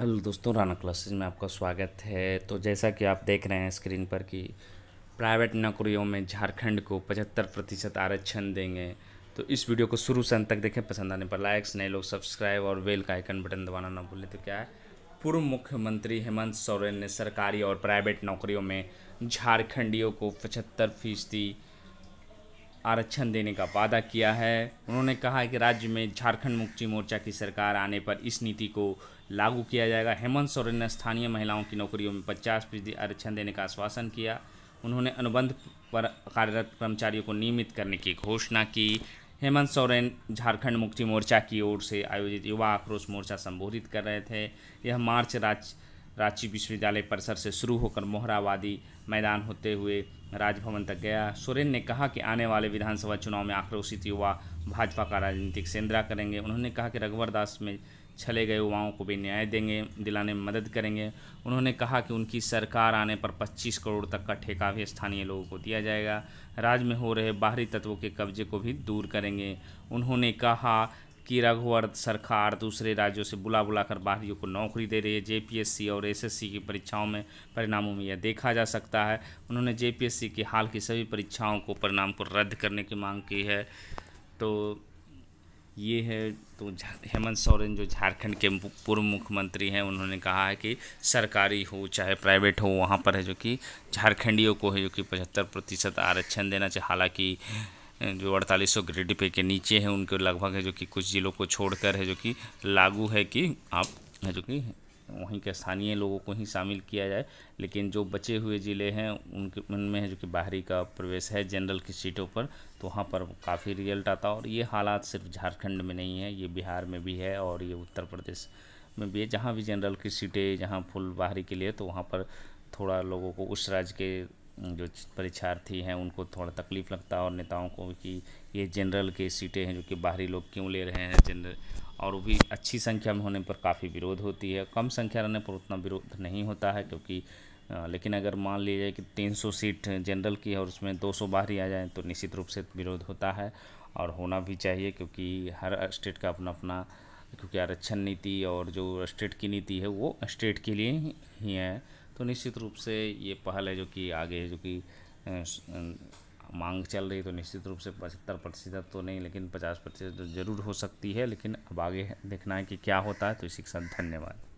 hello दोस्तों Rana classes में आपका स्वागत है तो जैसा कि आप देख रहे हैं स्क्रीन पर कि प्राइवेट नौकरियों में झारखंड को 75 प्रतिशत आरक्षण देंगे तो इस वीडियो को शुरू से अंत तक देखें पसंद आने पर लाइक्स नए लोग सब्सक्राइब और बेल का आइकन बटन दबाना ना भूलें तो क्या है पूर्व मुख्यमंत्री हेमंत सोरेन ने सरकारी और प्राइवेट नौकरियों में झारखंडियों को पचहत्तर फीसदी आरक्षण देने का वादा किया है उन्होंने कहा है कि राज्य में झारखंड मुक्ति मोर्चा की सरकार आने पर इस नीति को लागू किया जाएगा हेमंत सोरेन ने स्थानीय महिलाओं की नौकरियों में पचास फीसदी आरक्षण देने का आश्वासन किया उन्होंने अनुबंध पर कार्यरत कर्मचारियों को नियमित करने की घोषणा की हेमंत सोरेन झारखंड मुक्ति मोर्चा की ओर से आयोजित युवा आक्रोश मोर्चा संबोधित कर रहे थे यह मार्च राज्य रांची विश्वविद्यालय परिसर से शुरू होकर मोहरावादी मैदान होते हुए राजभवन तक गया सोरेन ने कहा कि आने वाले विधानसभा चुनाव में आक्रोशित युवा भाजपा का राजनीतिक सेंद्रा करेंगे उन्होंने कहा कि रघुवर दास में छले गए युवाओं को भी न्याय देंगे दिलाने में मदद करेंगे उन्होंने कहा कि उनकी सरकार आने पर 25 करोड़ तक का ठेका भी स्थानीय लोगों को दिया जाएगा राज्य में हो रहे बाहरी तत्वों के कब्जे को भी दूर करेंगे उन्होंने कहा कि रघुवर सरकार दूसरे राज्यों से बुला बुलाकर बाहरियों को नौकरी दे रही है जेपीएससी और एसएससी की परीक्षाओं में परिणामों में यह देखा जा सकता है उन्होंने जेपीएससी की हाल की सभी परीक्षाओं को परिणाम को रद्द करने की मांग की है तो ये है तो हेमंत सोरेन जो झारखंड के पूर्व मुख्यमंत्री हैं उन्होंने कहा है कि सरकारी हो चाहे प्राइवेट हो वहाँ पर है जो कि झारखंडियों को है जो कि पचहत्तर प्रतिशत आरक्षण देना चाहिए हालांकि जो अड़तालीस सौ ग्रेड पे के नीचे हैं उनके लगभग है जो कि कुछ ज़िलों को छोड़कर है जो कि लागू है कि आप है जो कि वहीं के स्थानीय लोगों को ही शामिल किया जाए लेकिन जो बचे हुए ज़िले हैं उनके उनमें है जो कि बाहरी का प्रवेश है जनरल की सीटों पर तो वहाँ पर काफ़ी रिजल्ट आता और ये हालात सिर्फ झारखंड में नहीं है ये बिहार में भी है और ये उत्तर प्रदेश में भी है जहाँ भी जनरल की सीटें जहाँ फुल बाहरी के लिए तो वहाँ पर थोड़ा लोगों को उस राज्य के जो परीक्षार्थी हैं उनको थोड़ा तकलीफ़ लगता है और नेताओं को कि ये जनरल के सीटें हैं जो कि बाहरी लोग क्यों ले रहे हैं जनरल और वो भी अच्छी संख्या में होने पर काफ़ी विरोध होती है कम संख्या रहने पर उतना विरोध नहीं होता है क्योंकि लेकिन अगर मान लिया जाए कि 300 सीट जनरल की है और उसमें 200 बाहरी आ जाएँ तो निश्चित रूप से विरोध होता है और होना भी चाहिए क्योंकि हर स्टेट का अपना अपना क्योंकि आरक्षण नीति और जो स्टेट की नीति है वो स्टेट के लिए ही है तो निश्चित रूप से ये पहल है जो कि आगे जो कि मांग चल रही तो निश्चित रूप से पचहत्तर प्रतिशत तो नहीं लेकिन पचास प्रतिशत तो ज़रूर हो सकती है लेकिन अब आगे देखना है कि क्या होता है तो इसी के साथ धन्यवाद